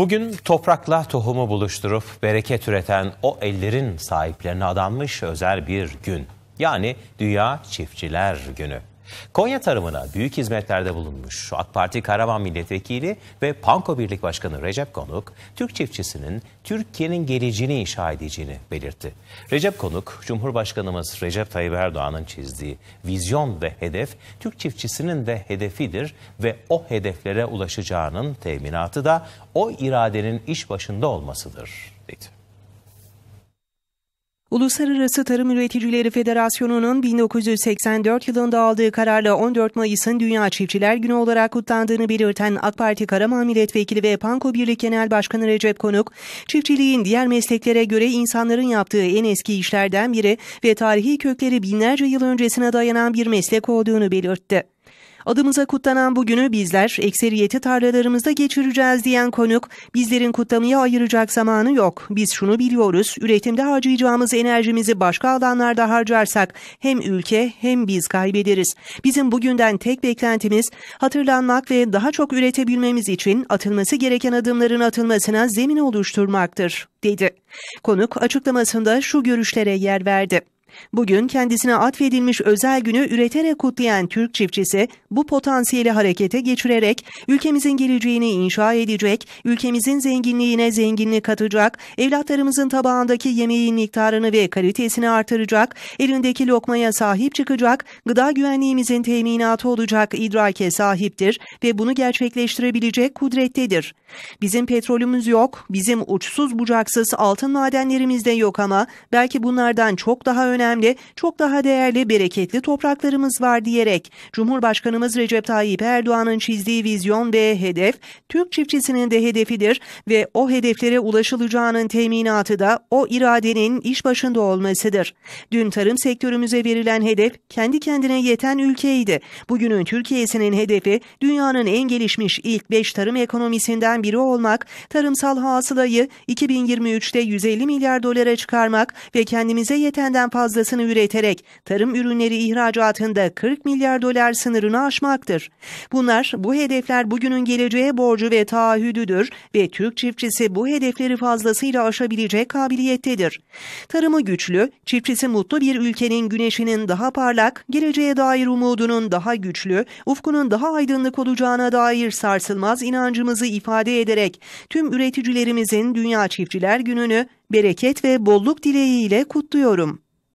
Bugün toprakla tohumu buluşturup bereket üreten o ellerin sahiplerine adanmış özel bir gün. Yani Dünya Çiftçiler Günü. Konya tarımına büyük hizmetlerde bulunmuş AK Parti Karaman Milletvekili ve Panko Birlik Başkanı Recep Konuk, Türk çiftçisinin Türkiye'nin geleceğini inşa edeceğini belirtti. Recep Konuk, Cumhurbaşkanımız Recep Tayyip Erdoğan'ın çizdiği vizyon ve hedef, Türk çiftçisinin de hedefidir ve o hedeflere ulaşacağının teminatı da o iradenin iş başında olmasıdır, dedi. Uluslararası Tarım Üreticileri Federasyonu'nun 1984 yılında aldığı kararla 14 Mayıs'ın Dünya Çiftçiler Günü olarak kutlandığını belirten AK Parti Karaman Milletvekili ve Panko Birlik Genel Başkanı Recep Konuk, çiftçiliğin diğer mesleklere göre insanların yaptığı en eski işlerden biri ve tarihi kökleri binlerce yıl öncesine dayanan bir meslek olduğunu belirtti. Adımıza kutlanan bu günü bizler ekseriyeti tarlalarımızda geçireceğiz diyen konuk, bizlerin kutlamaya ayıracak zamanı yok. Biz şunu biliyoruz, üretimde harcayacağımız enerjimizi başka alanlarda harcarsak hem ülke hem biz kaybederiz. Bizim bugünden tek beklentimiz hatırlanmak ve daha çok üretebilmemiz için atılması gereken adımların atılmasına zemin oluşturmaktır, dedi. Konuk açıklamasında şu görüşlere yer verdi. Bugün kendisine atfedilmiş özel günü üreterek kutlayan Türk çiftçisi bu potansiyeli harekete geçirerek ülkemizin geleceğini inşa edecek, ülkemizin zenginliğine zenginlik katacak, evlatlarımızın tabağındaki yemeğin miktarını ve kalitesini artıracak, elindeki lokmaya sahip çıkacak, gıda güvenliğimizin teminatı olacak idrake sahiptir ve bunu gerçekleştirebilecek kudrettedir. Bizim petrolümüz yok, bizim uçsuz bucaksız altın madenlerimiz de yok ama belki bunlardan çok daha önemli dönemde çok daha değerli, bereketli topraklarımız var diyerek Cumhurbaşkanımız Recep Tayyip Erdoğan'ın çizdiği vizyon ve hedef Türk çiftçisinin de hedefidir ve o hedeflere ulaşılacağının teminatı da o iradenin iş başında olmasıdır. Dün tarım sektörümüze verilen hedef kendi kendine yeten ülkeydi. Bugünün Türkiye'sinin hedefi dünyanın en gelişmiş ilk 5 tarım ekonomisinden biri olmak, tarımsal hasılayı 2023'te 150 milyar dolara çıkarmak ve kendimize yetenden fazla fazlasını üreterek tarım ürünleri ihracatında 40 milyar dolar sınırını aşmaktır. Bunlar bu hedefler bugünün geleceğe borcu ve taahhüdüdür ve Türk çiftçisi bu hedefleri fazlasıyla aşabilecek kabiliyettedir. Tarımı güçlü, çiftçisi mutlu bir ülkenin güneşinin daha parlak, geleceğe dair umudunun daha güçlü, ufkunun daha aydınlık olacağına dair sarsılmaz inancımızı ifade ederek tüm üreticilerimizin Dünya Çiftçiler Günü'nü bereket ve bolluk dileğiyle kutluyorum.